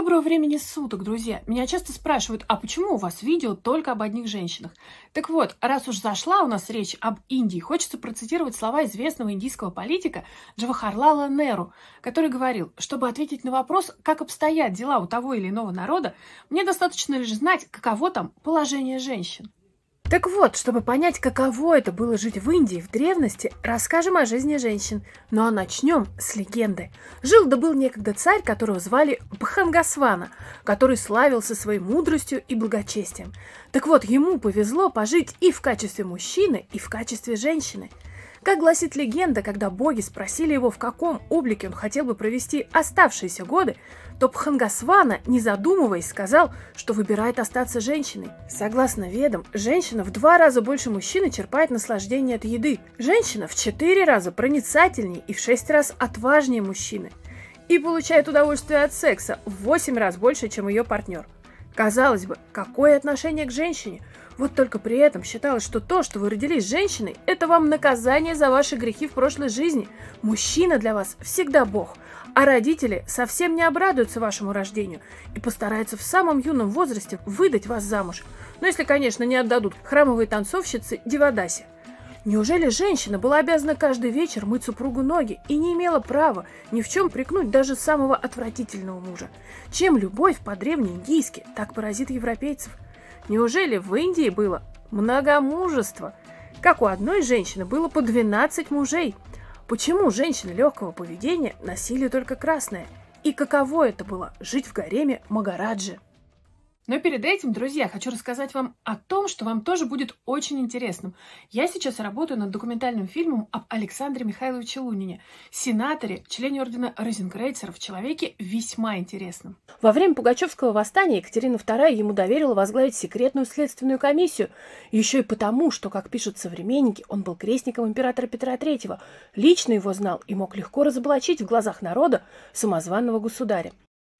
Доброго времени суток, друзья! Меня часто спрашивают, а почему у вас видео только об одних женщинах? Так вот, раз уж зашла у нас речь об Индии, хочется процитировать слова известного индийского политика Джавахарлала Неру, который говорил, чтобы ответить на вопрос, как обстоят дела у того или иного народа, мне достаточно лишь знать, каково там положение женщин. Так вот, чтобы понять, каково это было жить в Индии в древности, расскажем о жизни женщин. Ну а начнем с легенды. Жил да был некогда царь, которого звали Бхангасвана, который славился своей мудростью и благочестием. Так вот, ему повезло пожить и в качестве мужчины, и в качестве женщины – как гласит легенда, когда боги спросили его, в каком облике он хотел бы провести оставшиеся годы, то Пхангасвана, не задумываясь, сказал, что выбирает остаться женщиной. Согласно ведам, женщина в два раза больше мужчины черпает наслаждение от еды. Женщина в четыре раза проницательнее и в шесть раз отважнее мужчины. И получает удовольствие от секса в восемь раз больше, чем ее партнер. Казалось бы, какое отношение к женщине – вот только при этом считалось, что то, что вы родились женщиной, это вам наказание за ваши грехи в прошлой жизни. Мужчина для вас всегда Бог, а родители совсем не обрадуются вашему рождению и постараются в самом юном возрасте выдать вас замуж. Но если, конечно, не отдадут храмовые танцовщицы Дивадаси. Неужели женщина была обязана каждый вечер мыть супругу ноги и не имела права ни в чем прикнуть даже самого отвратительного мужа? Чем любовь по-древнеиндийски так поразит европейцев – Неужели в Индии было многомужество? Как у одной женщины было по 12 мужей? Почему женщины легкого поведения носили только красное? И каково это было жить в гареме Магараджи? Но перед этим, друзья, хочу рассказать вам о том, что вам тоже будет очень интересным. Я сейчас работаю над документальным фильмом об Александре Михайловиче Лунине, сенаторе, члене ордена Розенкрейцеров, человеке весьма интересном. Во время Пугачевского восстания Екатерина II ему доверила возглавить секретную следственную комиссию, еще и потому, что, как пишут современники, он был крестником императора Петра III, лично его знал и мог легко разоблачить в глазах народа самозваного государя.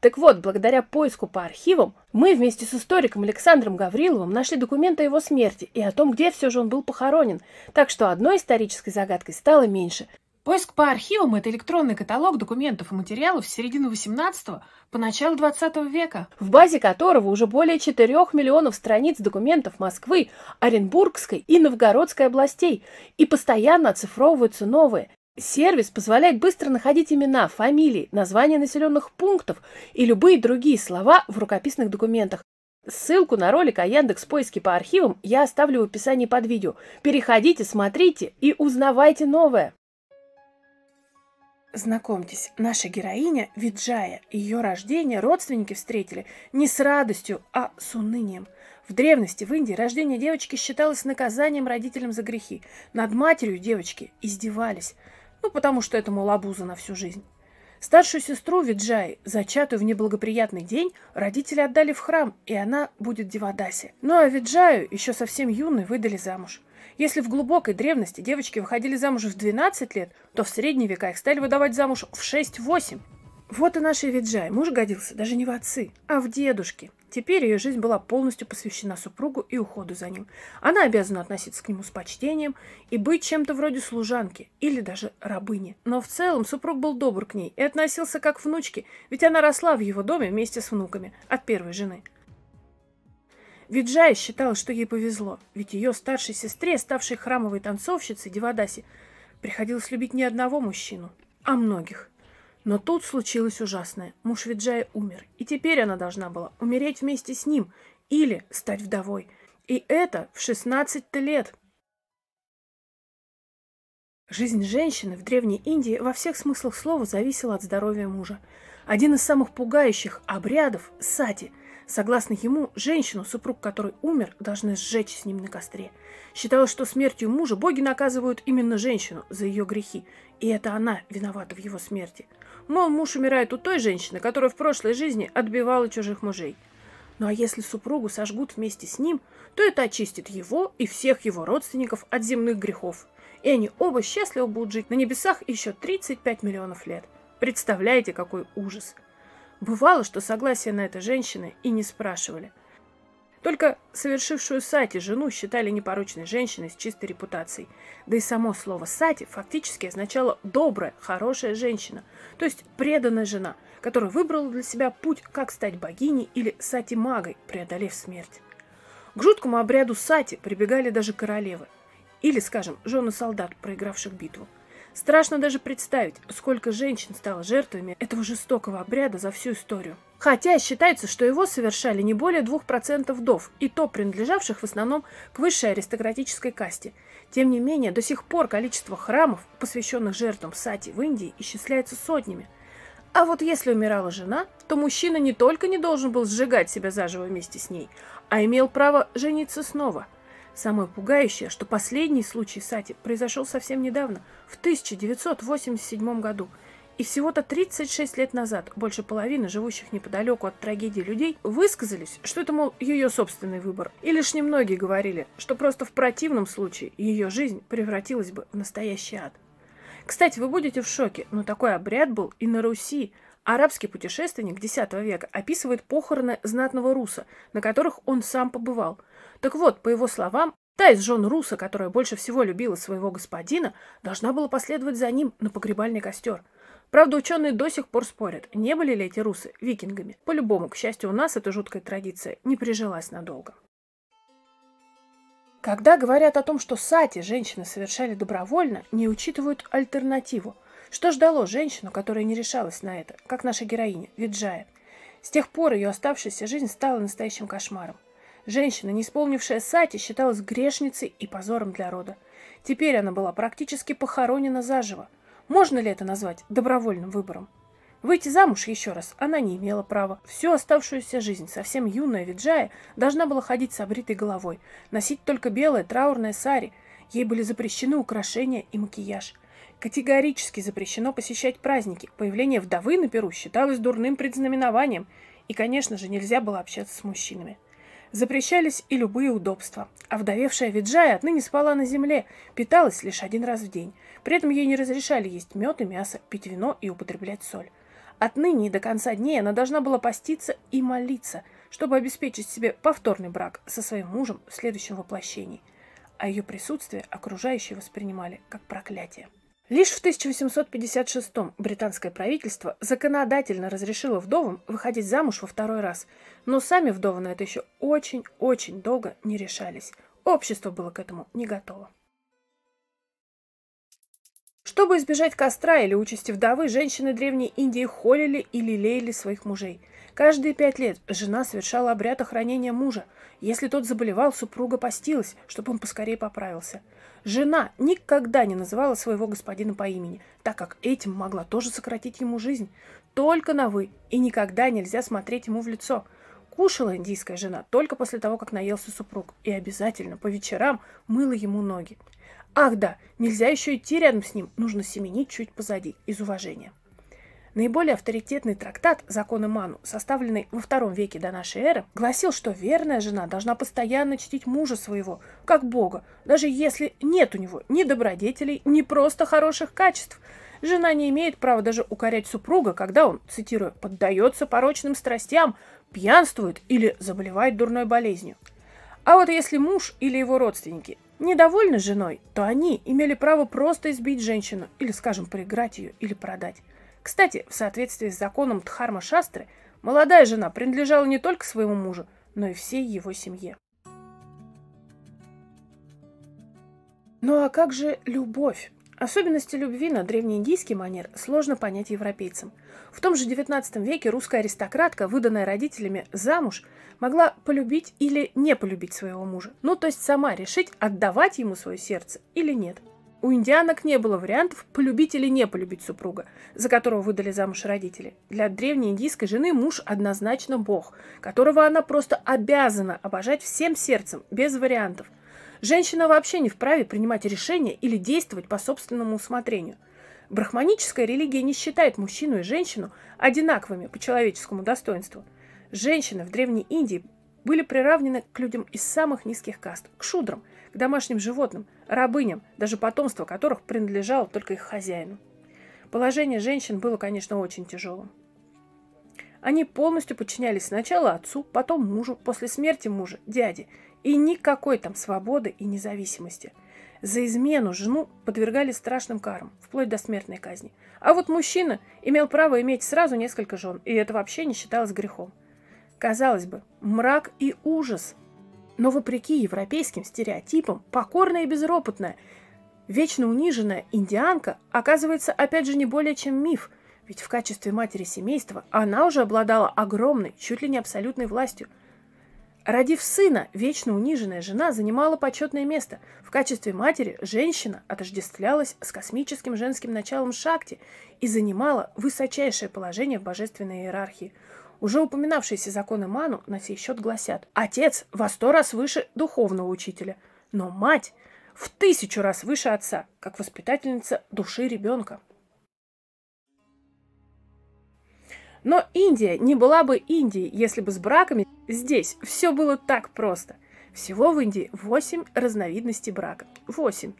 Так вот, благодаря поиску по архивам, мы вместе с историком Александром Гавриловым нашли документы о его смерти и о том, где все же он был похоронен, так что одной исторической загадкой стало меньше. Поиск по архивам – это электронный каталог документов и материалов с середины 18 по начало 20 века, в базе которого уже более 4 миллионов страниц документов Москвы, Оренбургской и Новгородской областей, и постоянно оцифровываются новые. Сервис позволяет быстро находить имена, фамилии, названия населенных пунктов и любые другие слова в рукописных документах. Ссылку на ролик о а Яндекс поиске по архивам я оставлю в описании под видео. Переходите, смотрите и узнавайте новое. Знакомьтесь, наша героиня Виджая. Ее рождение родственники встретили не с радостью, а с унынием. В древности в Индии рождение девочки считалось наказанием родителям за грехи. Над матерью девочки издевались ну потому что этому лабуза на всю жизнь. Старшую сестру Виджай, зачатую в неблагоприятный день, родители отдали в храм, и она будет Девадаси. Ну а Виджаю, еще совсем юной, выдали замуж. Если в глубокой древности девочки выходили замуж в 12 лет, то в средние века их стали выдавать замуж в 6-8. Вот и наш Виджай. Муж годился даже не в отцы, а в дедушке. Теперь ее жизнь была полностью посвящена супругу и уходу за ним. Она обязана относиться к нему с почтением и быть чем-то вроде служанки или даже рабыни. Но в целом супруг был добр к ней и относился как к внучке, ведь она росла в его доме вместе с внуками от первой жены. Виджай считал, что ей повезло, ведь ее старшей сестре, ставшей храмовой танцовщицей Девадаси, приходилось любить не одного мужчину, а многих. Но тут случилось ужасное. Муж Виджая умер, и теперь она должна была умереть вместе с ним или стать вдовой. И это в 16 лет. Жизнь женщины в Древней Индии во всех смыслах слова зависела от здоровья мужа. Один из самых пугающих обрядов – сати. Согласно ему, женщину, супруг которой умер, должны сжечь с ним на костре. Считалось, что смертью мужа боги наказывают именно женщину за ее грехи, и это она виновата в его смерти – Мол, муж умирает у той женщины, которая в прошлой жизни отбивала чужих мужей. Ну а если супругу сожгут вместе с ним, то это очистит его и всех его родственников от земных грехов. И они оба счастливо будут жить на небесах еще 35 миллионов лет. Представляете, какой ужас! Бывало, что согласия на это женщины и не спрашивали. Только совершившую сати жену считали непорочной женщиной с чистой репутацией. Да и само слово «сати» фактически означало «добрая, хорошая женщина», то есть преданная жена, которая выбрала для себя путь, как стать богиней или сати-магой, преодолев смерть. К жуткому обряду сати прибегали даже королевы или, скажем, жены солдат, проигравших битву. Страшно даже представить, сколько женщин стало жертвами этого жестокого обряда за всю историю хотя считается, что его совершали не более 2% дов, и то принадлежавших в основном к высшей аристократической касте. Тем не менее, до сих пор количество храмов, посвященных жертвам сати в Индии, исчисляется сотнями. А вот если умирала жена, то мужчина не только не должен был сжигать себя заживо вместе с ней, а имел право жениться снова. Самое пугающее, что последний случай сати произошел совсем недавно, в 1987 году – и всего-то 36 лет назад больше половины живущих неподалеку от трагедии людей высказались, что это, мол, ее собственный выбор. И лишь немногие говорили, что просто в противном случае ее жизнь превратилась бы в настоящий ад. Кстати, вы будете в шоке, но такой обряд был и на Руси. Арабский путешественник X века описывает похороны знатного руса, на которых он сам побывал. Так вот, по его словам, Та из жен Руса, которая больше всего любила своего господина, должна была последовать за ним на погребальный костер – Правда, ученые до сих пор спорят, не были ли эти русы викингами. По-любому, к счастью, у нас эта жуткая традиция не прижилась надолго. Когда говорят о том, что сати женщины совершали добровольно, не учитывают альтернативу. Что ждало женщину, которая не решалась на это, как наша героиня Виджая? С тех пор ее оставшаяся жизнь стала настоящим кошмаром. Женщина, не исполнившая сати, считалась грешницей и позором для рода. Теперь она была практически похоронена заживо – можно ли это назвать добровольным выбором? Выйти замуж еще раз она не имела права. Всю оставшуюся жизнь, совсем юная Виджая, должна была ходить с обритой головой, носить только белое траурное сари. Ей были запрещены украшения и макияж. Категорически запрещено посещать праздники. Появление вдовы на перу считалось дурным предзнаменованием. И, конечно же, нельзя было общаться с мужчинами. Запрещались и любые удобства. Овдовевшая а Виджая отныне спала на земле, питалась лишь один раз в день. При этом ей не разрешали есть мед и мясо, пить вино и употреблять соль. Отныне и до конца дней она должна была поститься и молиться, чтобы обеспечить себе повторный брак со своим мужем в следующем воплощении. А ее присутствие окружающие воспринимали как проклятие. Лишь в 1856-м британское правительство законодательно разрешило вдовам выходить замуж во второй раз, но сами вдовы на это еще очень-очень долго не решались. Общество было к этому не готово. Чтобы избежать костра или участи вдовы, женщины Древней Индии холили и лелеяли своих мужей. Каждые пять лет жена совершала обряд охранения мужа. Если тот заболевал, супруга постилась, чтобы он поскорее поправился – Жена никогда не называла своего господина по имени, так как этим могла тоже сократить ему жизнь. Только на «вы» и никогда нельзя смотреть ему в лицо. Кушала индийская жена только после того, как наелся супруг, и обязательно по вечерам мыла ему ноги. Ах да, нельзя еще идти рядом с ним, нужно семенить чуть позади, из уважения. Наиболее авторитетный трактат «Законы Ману», составленный во втором веке до нашей эры, гласил, что верная жена должна постоянно чтить мужа своего, как бога, даже если нет у него ни добродетелей, ни просто хороших качеств. Жена не имеет права даже укорять супруга, когда он, цитирую, «поддается порочным страстям, пьянствует или заболевает дурной болезнью». А вот если муж или его родственники недовольны женой, то они имели право просто избить женщину или, скажем, проиграть ее или продать. Кстати, в соответствии с законом Дхарма Шастры, молодая жена принадлежала не только своему мужу, но и всей его семье. Ну а как же любовь? Особенности любви на древнеиндийский манер сложно понять европейцам. В том же XIX веке русская аристократка, выданная родителями замуж, могла полюбить или не полюбить своего мужа. Ну, то есть сама решить, отдавать ему свое сердце или нет. У индианок не было вариантов полюбить или не полюбить супруга, за которого выдали замуж родители. Для древней индийской жены муж однозначно бог, которого она просто обязана обожать всем сердцем, без вариантов. Женщина вообще не вправе принимать решения или действовать по собственному усмотрению. Брахманическая религия не считает мужчину и женщину одинаковыми по человеческому достоинству. Женщины в Древней Индии были приравнены к людям из самых низких каст, к шудрам – к домашним животным, рабыням, даже потомство которых принадлежало только их хозяину. Положение женщин было, конечно, очень тяжелым. Они полностью подчинялись сначала отцу, потом мужу, после смерти мужа, дяде. И никакой там свободы и независимости. За измену жену подвергали страшным карам, вплоть до смертной казни. А вот мужчина имел право иметь сразу несколько жен, и это вообще не считалось грехом. Казалось бы, мрак и ужас – но вопреки европейским стереотипам, покорная и безропотная, вечно униженная индианка оказывается опять же не более чем миф, ведь в качестве матери семейства она уже обладала огромной, чуть ли не абсолютной властью. Родив сына, вечно униженная жена занимала почетное место. В качестве матери женщина отождествлялась с космическим женским началом Шакти и занимала высочайшее положение в божественной иерархии – уже упоминавшиеся законы Ману на сей счет гласят. Отец во сто раз выше духовного учителя, но мать в тысячу раз выше отца, как воспитательница души ребенка. Но Индия не была бы Индией, если бы с браками здесь все было так просто. Всего в Индии 8 разновидностей брака. 8.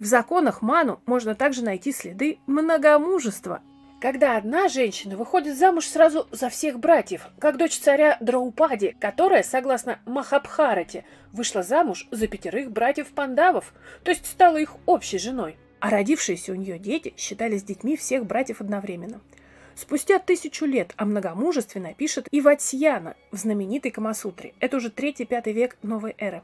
В законах Ману можно также найти следы многомужества когда одна женщина выходит замуж сразу за всех братьев, как дочь царя Драупади, которая, согласно Махабхарате, вышла замуж за пятерых братьев Пандавов, то есть стала их общей женой. А родившиеся у нее дети считались детьми всех братьев одновременно. Спустя тысячу лет о многомужестве напишет и Ватсьяна в знаменитой Камасутре. Это уже 3-5 век новой эры.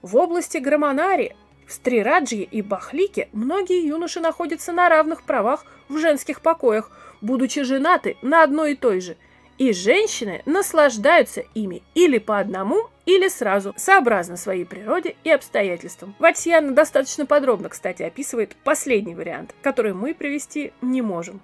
В области Граманари в Стрираджи и Бахлике многие юноши находятся на равных правах в женских покоях, будучи женаты на одной и той же. И женщины наслаждаются ими или по одному, или сразу, сообразно своей природе и обстоятельствам. Ватьяна достаточно подробно, кстати, описывает последний вариант, который мы привести не можем.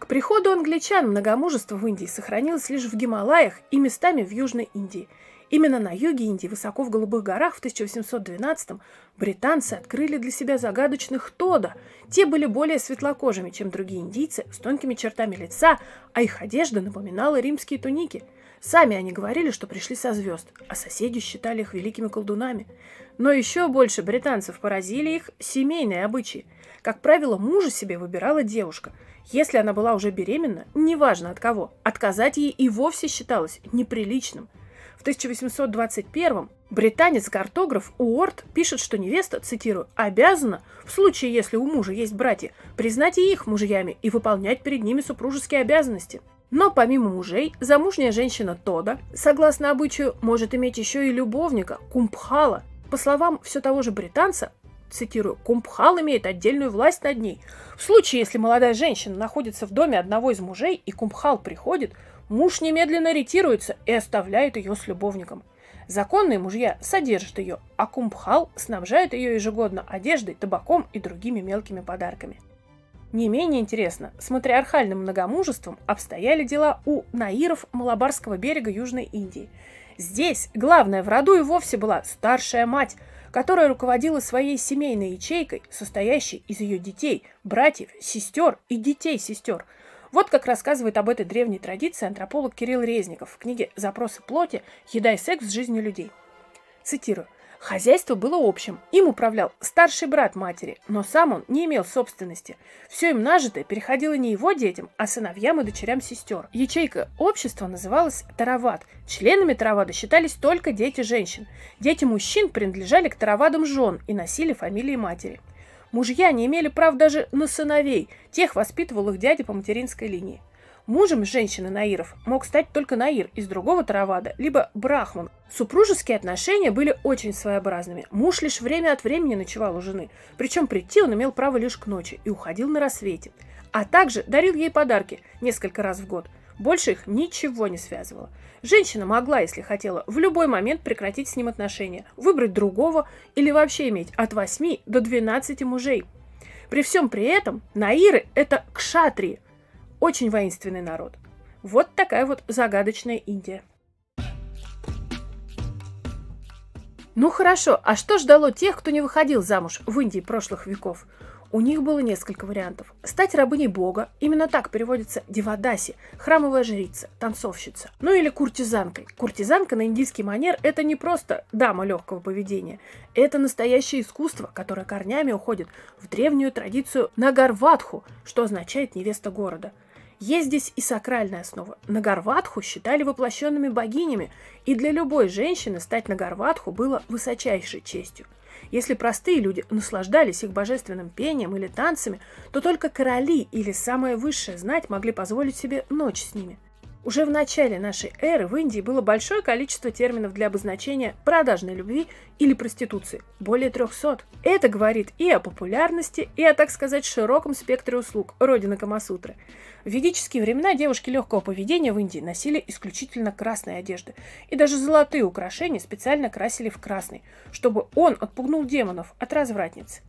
К приходу англичан многомужество в Индии сохранилось лишь в Гималаях и местами в Южной Индии – Именно на юге Индии, высоко в Голубых горах, в 1812-м британцы открыли для себя загадочных тода. Те были более светлокожими, чем другие индийцы, с тонкими чертами лица, а их одежда напоминала римские туники. Сами они говорили, что пришли со звезд, а соседи считали их великими колдунами. Но еще больше британцев поразили их семейные обычаи. Как правило, мужа себе выбирала девушка. Если она была уже беременна, неважно от кого, отказать ей и вовсе считалось неприличным – в 1821 британец-картограф Уорд пишет, что невеста, цитирую, «обязана, в случае, если у мужа есть братья, признать и их мужьями и выполнять перед ними супружеские обязанности». Но помимо мужей, замужняя женщина Тода, согласно обычаю, может иметь еще и любовника, кумпхала. По словам все того же британца, цитирую, Кумбхал имеет отдельную власть над ней. В случае, если молодая женщина находится в доме одного из мужей и Кумбхал приходит, Муж немедленно ретируется и оставляет ее с любовником. Законные мужья содержат ее, а кумбхал снабжает ее ежегодно одеждой, табаком и другими мелкими подарками. Не менее интересно, с матриархальным многомужеством обстояли дела у наиров Малабарского берега Южной Индии. Здесь главная в роду и вовсе была старшая мать, которая руководила своей семейной ячейкой, состоящей из ее детей, братьев, сестер и детей сестер – вот как рассказывает об этой древней традиции антрополог Кирилл Резников в книге «Запросы плоти. Еда и секс в жизни людей». Цитирую. Хозяйство было общим. Им управлял старший брат матери, но сам он не имел собственности. Все им нажитое переходило не его детям, а сыновьям и дочерям сестер. Ячейка общества называлась Тарават. Членами Таравада считались только дети женщин. Дети мужчин принадлежали к Таравадам жен и носили фамилии матери. Мужья не имели прав даже на сыновей, тех воспитывал их дядя по материнской линии. Мужем женщины Наиров мог стать только Наир из другого Таравада, либо Брахман. Супружеские отношения были очень своеобразными. Муж лишь время от времени ночевал у жены, причем прийти он имел право лишь к ночи и уходил на рассвете. А также дарил ей подарки несколько раз в год – больше их ничего не связывало. Женщина могла, если хотела, в любой момент прекратить с ним отношения, выбрать другого или вообще иметь от 8 до 12 мужей. При всем при этом наиры – это кшатрии, очень воинственный народ. Вот такая вот загадочная Индия. Ну хорошо, а что ждало тех, кто не выходил замуж в Индии прошлых веков? у них было несколько вариантов. Стать рабыней бога, именно так переводится девадаси, храмовая жрица, танцовщица, ну или куртизанкой. Куртизанка на индийский манер – это не просто дама легкого поведения, это настоящее искусство, которое корнями уходит в древнюю традицию нагарватху, что означает «невеста города». Есть здесь и сакральная основа. Нагарватху считали воплощенными богинями, и для любой женщины стать Нагарватху было высочайшей честью – если простые люди наслаждались их божественным пением или танцами, то только короли или самая высшая знать могли позволить себе ночь с ними. Уже в начале нашей эры в Индии было большое количество терминов для обозначения продажной любви или проституции – более 300. Это говорит и о популярности, и о, так сказать, широком спектре услуг – родина Камасутры. В ведические времена девушки легкого поведения в Индии носили исключительно красные одежды, и даже золотые украшения специально красили в красный, чтобы он отпугнул демонов от развратниц.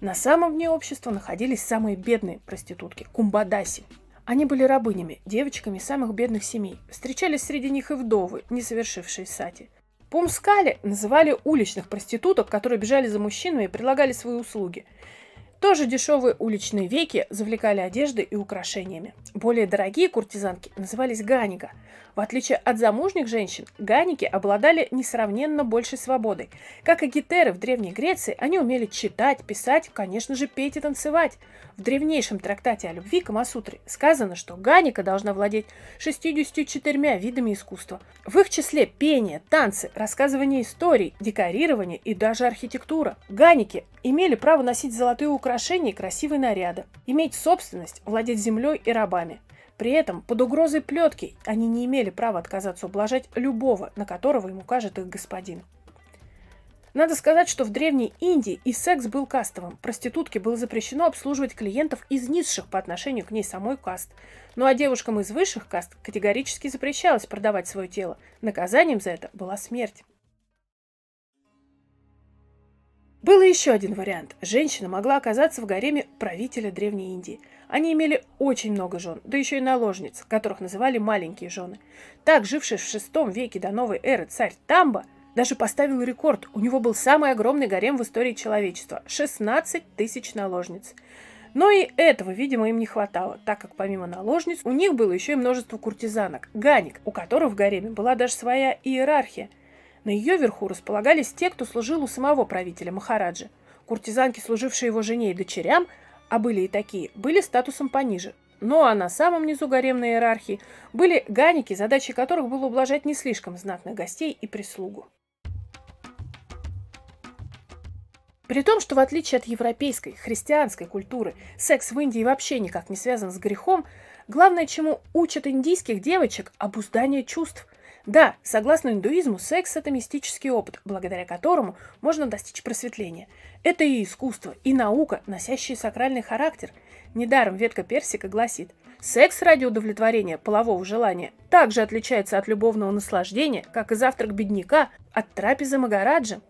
На самом дне общества находились самые бедные проститутки – кумбадаси – они были рабынями, девочками самых бедных семей. Встречались среди них и вдовы, не совершившие сати. Пумскали называли уличных проституток, которые бежали за мужчинами и предлагали свои услуги. Тоже дешевые уличные веки завлекали одеждой и украшениями. Более дорогие куртизанки назывались ганика. В отличие от замужних женщин, ганики обладали несравненно большей свободой. Как и гитеры в Древней Греции, они умели читать, писать, конечно же, петь и танцевать. В древнейшем трактате о любви Камасутры сказано, что ганика должна владеть 64 видами искусства. В их числе пение, танцы, рассказывание историй, декорирование и даже архитектура. Ганики имели право носить золотые украшения и красивые наряды, иметь собственность, владеть землей и рабами. При этом под угрозой плетки они не имели права отказаться ублажать любого, на которого им укажет их господин. Надо сказать, что в Древней Индии и секс был кастовым. Проститутке было запрещено обслуживать клиентов из низших по отношению к ней самой каст. Ну а девушкам из высших каст категорически запрещалось продавать свое тело. Наказанием за это была смерть. Был еще один вариант. Женщина могла оказаться в гареме правителя Древней Индии – они имели очень много жен, да еще и наложниц, которых называли маленькие жены. Так, живший в VI веке до новой эры царь Тамба даже поставил рекорд. У него был самый огромный гарем в истории человечества – 16 тысяч наложниц. Но и этого, видимо, им не хватало, так как помимо наложниц у них было еще и множество куртизанок, ганик, у которых в гареме была даже своя иерархия. На ее верху располагались те, кто служил у самого правителя Махараджи. Куртизанки, служившие его жене и дочерям, а были и такие, были статусом пониже. Ну а на самом низу гаремной иерархии были ганики, задачей которых было ублажать не слишком знатных гостей и прислугу. При том, что в отличие от европейской, христианской культуры, секс в Индии вообще никак не связан с грехом, главное, чему учат индийских девочек – обуздание чувств – да, согласно индуизму, секс – это мистический опыт, благодаря которому можно достичь просветления. Это и искусство, и наука, носящие сакральный характер. Недаром ветка персика гласит «Секс ради удовлетворения полового желания также отличается от любовного наслаждения, как и завтрак бедняка от трапезы Магараджа».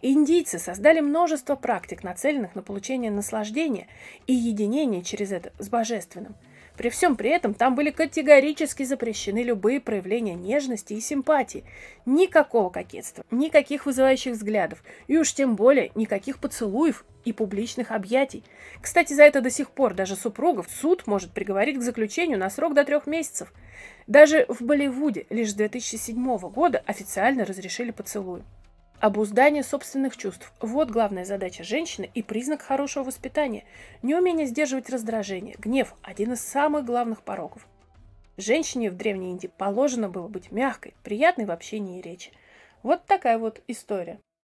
Индийцы создали множество практик, нацеленных на получение наслаждения и единение через это с божественным – при всем при этом там были категорически запрещены любые проявления нежности и симпатии. Никакого кокетства, никаких вызывающих взглядов, и уж тем более никаких поцелуев и публичных объятий. Кстати, за это до сих пор даже супругов суд может приговорить к заключению на срок до трех месяцев. Даже в Болливуде лишь с 2007 года официально разрешили поцелуй. Обуздание собственных чувств – вот главная задача женщины и признак хорошего воспитания. Неумение сдерживать раздражение, гнев – один из самых главных пороков. Женщине в Древней Индии положено было быть мягкой, приятной в общении и речи. Вот такая вот история.